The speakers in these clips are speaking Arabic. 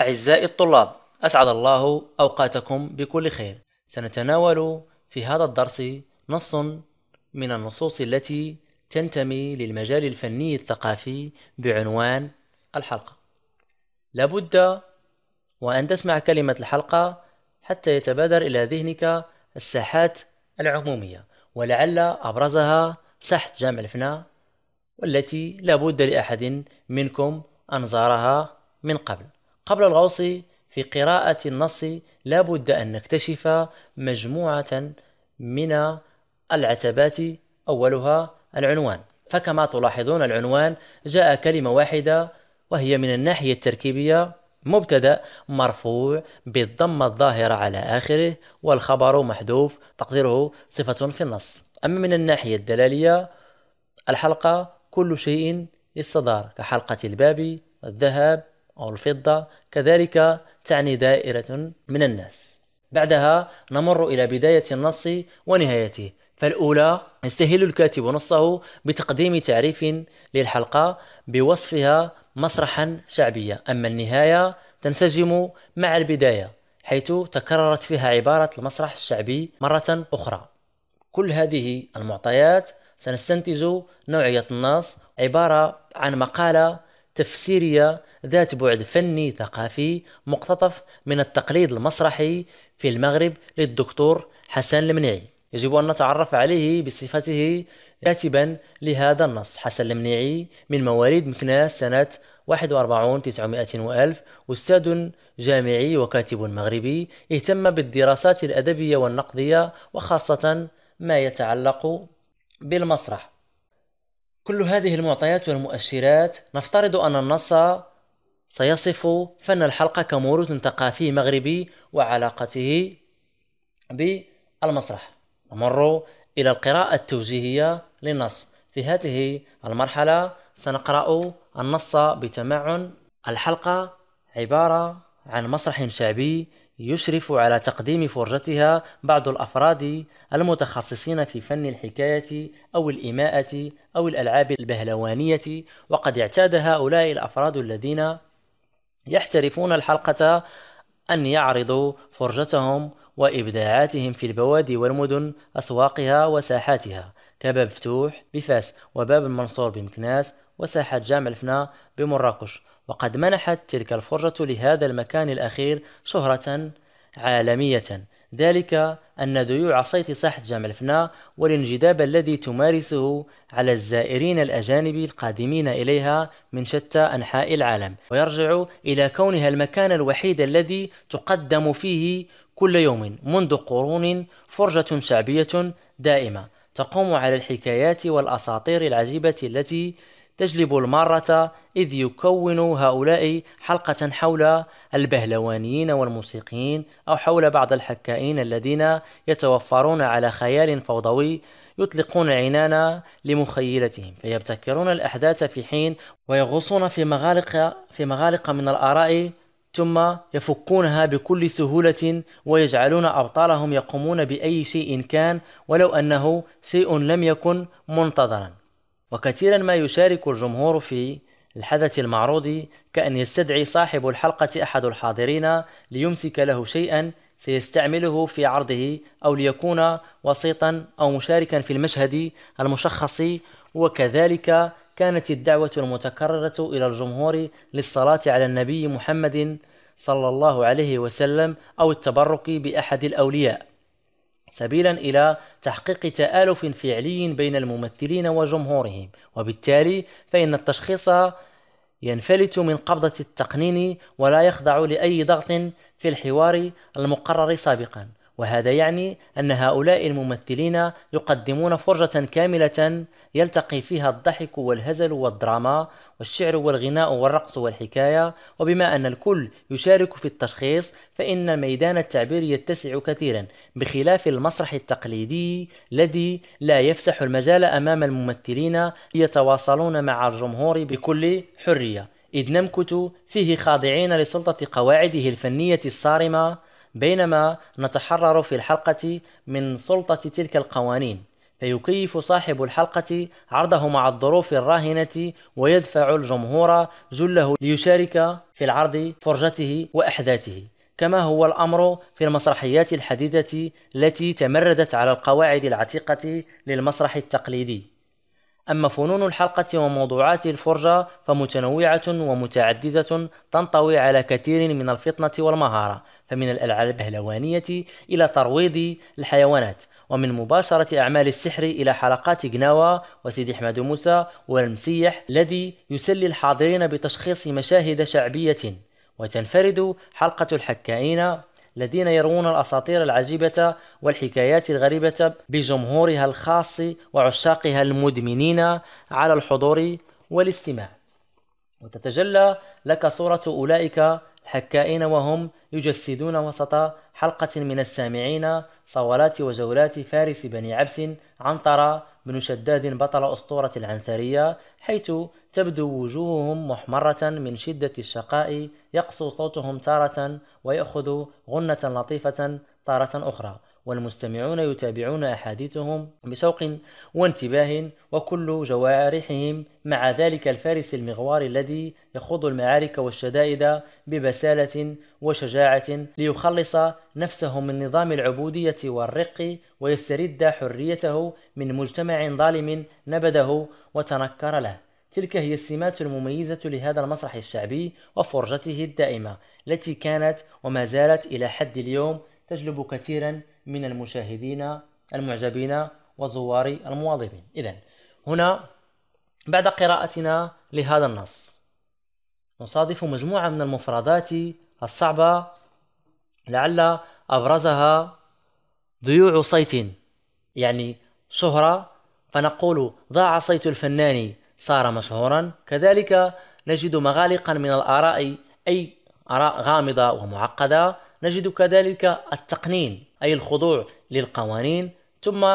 أعزائي الطلاب أسعد الله أوقاتكم بكل خير سنتناول في هذا الدرس نص من النصوص التي تنتمي للمجال الفني الثقافي بعنوان الحلقة لابد وأن تسمع كلمة الحلقة حتى يتبادر إلى ذهنك الساحات العمومية ولعل أبرزها ساحة جامع الفناء والتي لابد لأحد منكم أن زارها من قبل قبل الغوص في قراءة النص لابد أن نكتشف مجموعة من العتبات أولها العنوان فكما تلاحظون العنوان جاء كلمة واحدة وهي من الناحية التركيبية مبتدأ مرفوع بالضمة الظاهرة على آخره والخبر محذوف تقديره صفة في النص أما من الناحية الدلالية الحلقة كل شيء استدار كحلقة الباب والذهاب أو الفضة كذلك تعني دائرة من الناس بعدها نمر إلى بداية النص ونهايته فالأولى يستهل الكاتب نصه بتقديم تعريف للحلقة بوصفها مسرحا شعبية أما النهاية تنسجم مع البداية حيث تكررت فيها عبارة المسرح الشعبي مرة أخرى كل هذه المعطيات سنستنتج نوعية النص عبارة عن مقالة تفسيرية ذات بعد فني ثقافي مقتطف من التقليد المسرحي في المغرب للدكتور حسن المنيعي يجب أن نتعرف عليه بصفته كاتبا لهذا النص حسن المنيعي من مواليد مكناس سنة 41 900 وألف أستاذ جامعي وكاتب مغربي اهتم بالدراسات الأدبية والنقدية وخاصة ما يتعلق بالمسرح كل هذه المعطيات والمؤشرات نفترض أن النص سيصف فن الحلقة كموروث ثقافي مغربي وعلاقته بالمسرح نمر إلى القراءة التوجيهية للنص في هذه المرحلة سنقرأ النص بتمعن الحلقة عبارة عن مسرح شعبي يشرف على تقديم فرجتها بعض الأفراد المتخصصين في فن الحكاية أو الإماءة أو الألعاب البهلوانية وقد اعتاد هؤلاء الأفراد الذين يحترفون الحلقة أن يعرضوا فرجتهم وإبداعاتهم في البوادي والمدن أسواقها وساحاتها كباب فتوح بفاس وباب المنصور بمكناس وساحة جامع الفنا بمراكش وقد منحت تلك الفرجة لهذا المكان الأخير شهرة عالمية ذلك أن ديوع صيت جامع الفناء والانجذاب الذي تمارسه على الزائرين الأجانب القادمين إليها من شتى أنحاء العالم ويرجع إلى كونها المكان الوحيد الذي تقدم فيه كل يوم منذ قرون فرجة شعبية دائمة تقوم على الحكايات والأساطير العجيبة التي تجلب المارة إذ يكون هؤلاء حلقة حول البهلوانيين والموسيقيين أو حول بعض الحكائين الذين يتوفرون على خيال فوضوي يطلقون العنان لمخيلتهم فيبتكرون الأحداث في حين ويغوصون في مغالق في مغالق من الآراء ثم يفكونها بكل سهولة ويجعلون أبطالهم يقومون بأي شيء كان ولو أنه شيء لم يكن منتظرا وكثيرا ما يشارك الجمهور في الحدث المعروض كأن يستدعي صاحب الحلقة أحد الحاضرين ليمسك له شيئا سيستعمله في عرضه أو ليكون وسيطا أو مشاركا في المشهد المشخص وكذلك كانت الدعوة المتكررة إلى الجمهور للصلاة على النبي محمد صلى الله عليه وسلم أو التبرك بأحد الأولياء سبيلا إلى تحقيق تآلف فعلي بين الممثلين وجمهورهم وبالتالي فإن التشخيص ينفلت من قبضة التقنين ولا يخضع لأي ضغط في الحوار المقرر سابقا وهذا يعني أن هؤلاء الممثلين يقدمون فرجة كاملة يلتقي فيها الضحك والهزل والدراما والشعر والغناء والرقص والحكاية وبما أن الكل يشارك في التشخيص فإن ميدان التعبير يتسع كثيرا بخلاف المسرح التقليدي الذي لا يفسح المجال أمام الممثلين ليتواصلون مع الجمهور بكل حرية إذ نمكت فيه خاضعين لسلطة قواعده الفنية الصارمة بينما نتحرر في الحلقة من سلطة تلك القوانين فيكيف صاحب الحلقة عرضه مع الظروف الراهنة ويدفع الجمهور جله ليشارك في العرض فرجته وأحداثه كما هو الأمر في المسرحيات الحديثة التي تمردت على القواعد العتيقة للمسرح التقليدي أما فنون الحلقة وموضوعات الفرجة فمتنوعة ومتعددة تنطوي على كثير من الفطنة والمهارة فمن الألعاب البهلوانية إلى ترويض الحيوانات ومن مباشرة أعمال السحر إلى حلقات جناوة وسيدي أحمد موسى والمسيح الذي يسلي الحاضرين بتشخيص مشاهد شعبية وتنفرد حلقة الحكائين الذين يروون الأساطير العجيبة والحكايات الغريبة بجمهورها الخاص وعشاقها المدمنين على الحضور والاستماع وتتجلى لك صورة أولئك حكائين وهم يجسدون وسط حلقة من السامعين صولات وجولات فارس بني عبس عنترة بن شداد بطل أسطورة العنثرية حيث تبدو وجوههم محمرة من شدة الشقاء يقصو صوتهم تارة ويأخذ غنة لطيفة تارة أخرى والمستمعون يتابعون أحاديثهم بشوق وانتباه وكل جوارحهم مع ذلك الفارس المغوار الذي يخوض المعارك والشدائد ببسالة وشجاعة ليخلص نفسه من نظام العبودية والرق ويسترد حريته من مجتمع ظالم نبذه وتنكر له تلك هي السمات المميزة لهذا المسرح الشعبي وفرجته الدائمة التي كانت وما زالت إلى حد اليوم تجلب كثيرا من المشاهدين المعجبين وزوار المواظبين إذا هنا بعد قراءتنا لهذا النص نصادف مجموعة من المفردات الصعبة لعل أبرزها ضيوع صيت يعني شهرة فنقول ضاع صيت الفنان صار مشهورا كذلك نجد مغالقا من الآراء أي آراء غامضة ومعقدة نجد كذلك التقنين أي الخضوع للقوانين ثم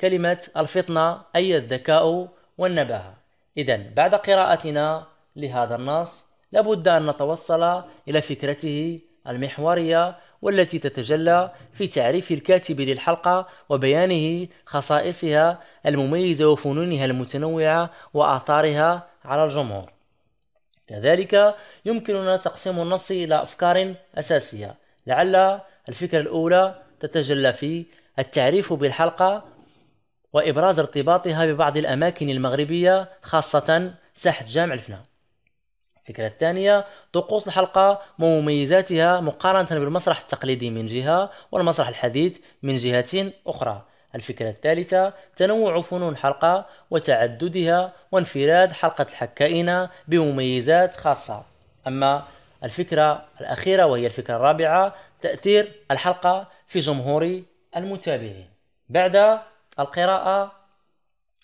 كلمة الفطنة أي الذكاء والنباهة إذا بعد قراءتنا لهذا النص لابد أن نتوصل إلى فكرته المحورية والتي تتجلى في تعريف الكاتب للحلقة وبيانه خصائصها المميزة وفنونها المتنوعة وآثارها على الجمهور كذلك يمكننا تقسيم النص إلى أفكار أساسية لعل الفكرة الأولى تتجلى في التعريف بالحلقة وإبراز ارتباطها ببعض الأماكن المغربية خاصة ساحة جامع الفنا الفكرة الثانية طقوس الحلقة ومميزاتها مقارنة بالمسرح التقليدي من جهة والمسرح الحديث من جهة أخرى الفكرة الثالثة تنوع فنون الحلقة وتعددها وانفراد حلقة الحكائنة بمميزات خاصة أما الفكرة الأخيرة وهي الفكرة الرابعة تأثير الحلقة في جمهور المتابعين بعد القراءة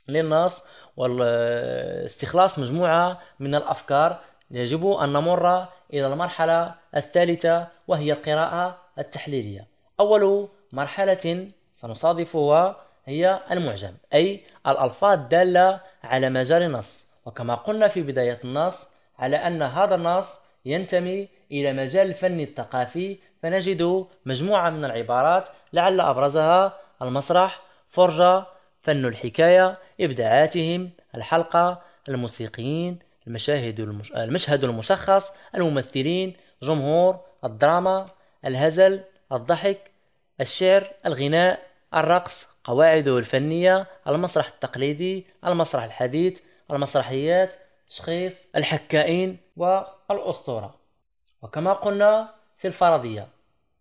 للنص والاستخلاص مجموعة من الأفكار يجب أن نمر إلى المرحلة الثالثة وهي القراءة التحليلية أول مرحلة سنصادفها هي المعجم أي الألفاظ الدالة على مجال النص وكما قلنا في بداية النص على أن هذا النص ينتمي إلى مجال الفن الثقافي فنجد مجموعة من العبارات لعل أبرزها المسرح فرجة فن الحكاية إبداعاتهم الحلقة الموسيقيين المشاهد المش... المشهد المشخص الممثلين جمهور الدراما الهزل الضحك الشعر الغناء الرقص قواعده الفنية المسرح التقليدي المسرح الحديث المسرحيات تشخيص الحكائين والأسطورة وكما قلنا في الفرضية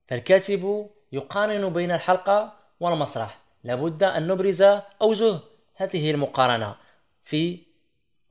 فالكاتب يقارن بين الحلقة والمسرح لابد أن نبرز أوجه هذه المقارنة في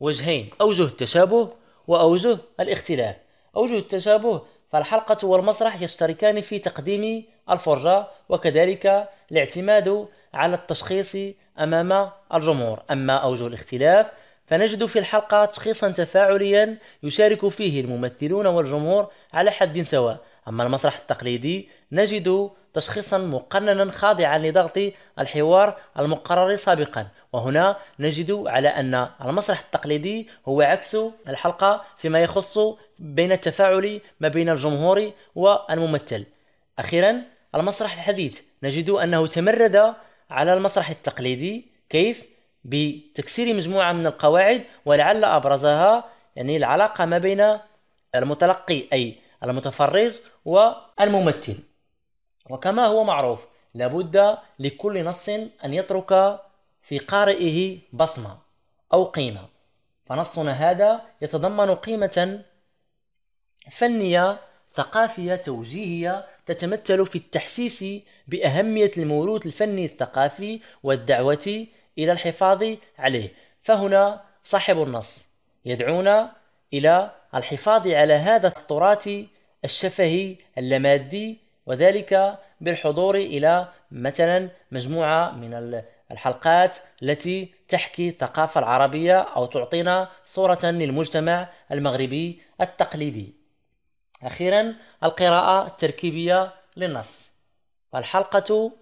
وجهين أوجه التشابه وأوجه الاختلاف أوجه التشابه فالحلقة والمسرح يشتركان في تقديم الفرجة وكذلك الاعتماد على التشخيص أمام الجمهور أما أوجه الاختلاف فنجد في الحلقة تشخيصا تفاعليا يشارك فيه الممثلون والجمهور على حد سواء أما المسرح التقليدي نجد تشخيصا مقننا خاضعا لضغط الحوار المقرر سابقا وهنا نجد على أن المسرح التقليدي هو عكس الحلقة فيما يخص بين التفاعل ما بين الجمهور والممثل أخيرا المسرح الحديث نجد أنه تمرد على المسرح التقليدي كيف؟ بتكسير مجموعة من القواعد ولعل أبرزها يعني العلاقة ما بين المتلقي أي المتفرج والممثل وكما هو معروف لابد لكل نص أن يترك في قارئه بصمة أو قيمة فنصنا هذا يتضمن قيمة فنية ثقافية توجيهية تتمثل في التحسيس بأهمية الموروث الفني الثقافي والدعوة إلى الحفاظ عليه فهنا صاحب النص يدعونا إلى الحفاظ على هذا التراث الشفهي اللامادي وذلك بالحضور إلى مثلا مجموعة من الحلقات التي تحكي الثقافة العربية أو تعطينا صورة للمجتمع المغربي التقليدي أخيرا القراءة التركيبية للنص الحلقة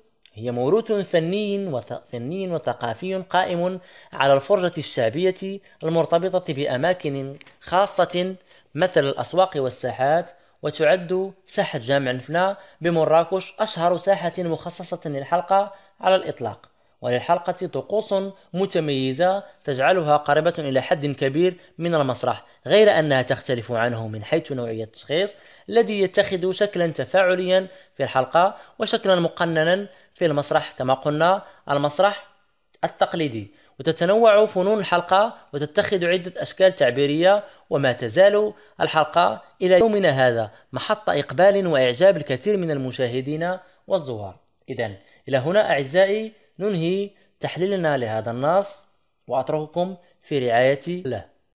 هي موروث فني فني وثقافي قائم على الفرجة الشعبية المرتبطة بأماكن خاصة مثل الأسواق والساحات وتعد ساحة جامع الفنا بمراكش أشهر ساحة مخصصة للحلقة على الإطلاق وللحلقة طقوس متميزة تجعلها قريبة إلى حد كبير من المسرح غير أنها تختلف عنه من حيث نوعية التشخيص الذي يتخذ شكلا تفاعليا في الحلقة وشكلا مقننا في المسرح كما قلنا المسرح التقليدي وتتنوع فنون الحلقة وتتخذ عدة أشكال تعبيرية وما تزال الحلقة إلى يومنا هذا محط إقبال وإعجاب الكثير من المشاهدين والزوار إذا إلى هنا أعزائي ننهي تحليلنا لهذا النص وأترككم في رعاية الله